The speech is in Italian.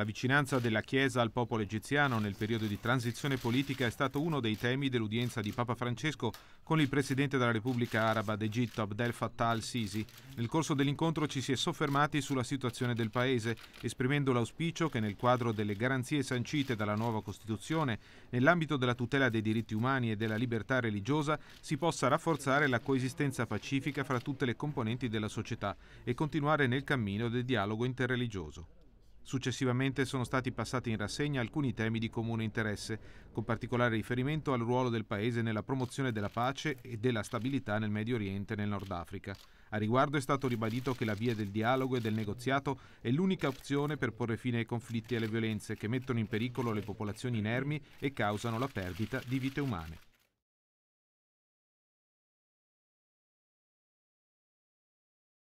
La vicinanza della Chiesa al popolo egiziano nel periodo di transizione politica è stato uno dei temi dell'udienza di Papa Francesco con il presidente della Repubblica Araba d'Egitto Abdel Fattah al-Sisi. Nel corso dell'incontro ci si è soffermati sulla situazione del paese, esprimendo l'auspicio che nel quadro delle garanzie sancite dalla nuova Costituzione, nell'ambito della tutela dei diritti umani e della libertà religiosa, si possa rafforzare la coesistenza pacifica fra tutte le componenti della società e continuare nel cammino del dialogo interreligioso. Successivamente sono stati passati in rassegna alcuni temi di comune interesse, con particolare riferimento al ruolo del Paese nella promozione della pace e della stabilità nel Medio Oriente e nel Nord Africa. A riguardo è stato ribadito che la via del dialogo e del negoziato è l'unica opzione per porre fine ai conflitti e alle violenze che mettono in pericolo le popolazioni inermi e causano la perdita di vite umane.